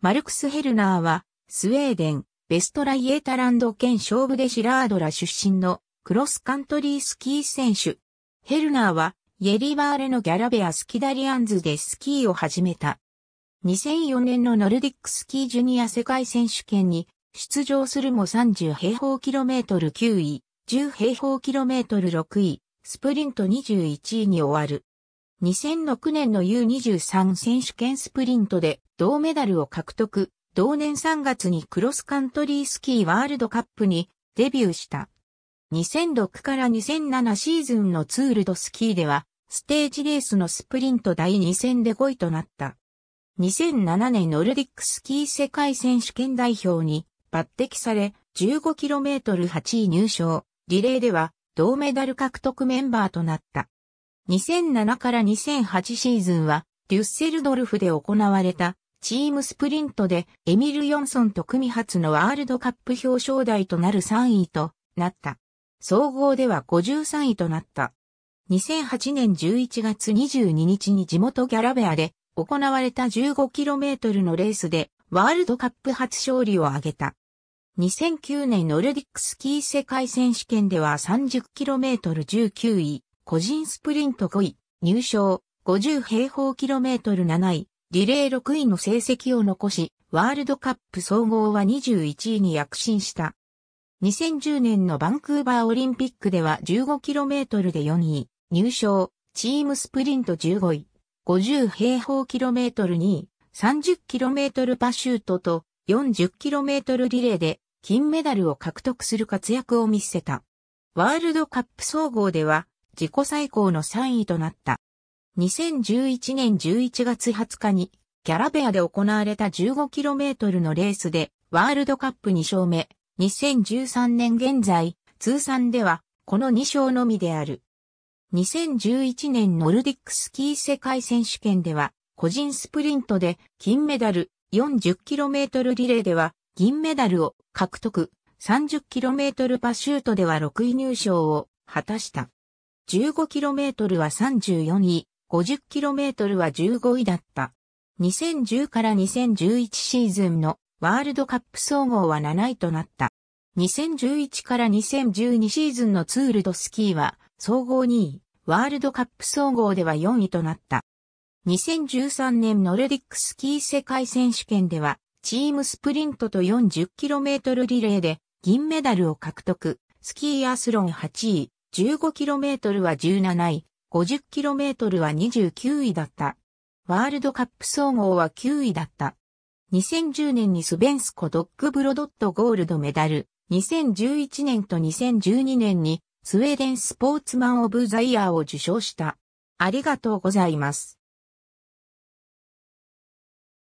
マルクス・ヘルナーは、スウェーデン、ベストライエータランド県勝負でシラードラ出身のクロスカントリースキー選手。ヘルナーは、イェリバーレのギャラベアスキダリアンズでスキーを始めた。2004年のノルディックスキージュニア世界選手権に出場するも30平方キロメートル9位、10平方キロメートル6位、スプリント21位に終わる。2006年の U23 選手権スプリントで銅メダルを獲得、同年3月にクロスカントリースキーワールドカップにデビューした。2006から2007シーズンのツールドスキーでは、ステージレースのスプリント第2戦で5位となった。2007年ノルディックスキー世界選手権代表に抜擢され、15km8 位入賞、リレーでは銅メダル獲得メンバーとなった。2007から2008シーズンは、デュッセルドルフで行われたチームスプリントでエミル・ヨンソンと組初のワールドカップ表彰台となる3位となった。総合では53位となった。2008年11月22日に地元ギャラベアで行われた 15km のレースでワールドカップ初勝利を挙げた。2009年ノルディックスキー世界選手権では 30km19 位、個人スプリント5位、入賞、50平方キロメートル7位、リレー6位の成績を残し、ワールドカップ総合は21位に躍進した。2010年のバンクーバーオリンピックでは 15km で4位、入賞、チームスプリント15位、50平方キロメートル2位、30km パシュートと 40km リレーで金メダルを獲得する活躍を見せた。ワールドカップ総合では自己最高の3位となった。2011年11月20日にキャラベアで行われた 15km のレースでワールドカップ2勝目、2013年現在、通算ではこの2勝のみである。2011年ノルディックスキー世界選手権では個人スプリントで金メダル 40km リレーでは銀メダルを獲得 30km パシュートでは6位入賞を果たした。15km は34位、50km は15位だった。2010から2011シーズンのワールドカップ総合は7位となった。2011から2012シーズンのツールドスキーは総合2位、ワールドカップ総合では4位となった。2013年ノルディックスキー世界選手権では、チームスプリントと 40km リレーで銀メダルを獲得。スキーアスロン8位、15km は17位、50km は29位だった。ワールドカップ総合は9位だった。2010年にスベンスコドッグブロドットゴールドメダル、2011年と2012年にスウェーデンスポーツマンオブザイヤーを受賞した。ありがとうございます。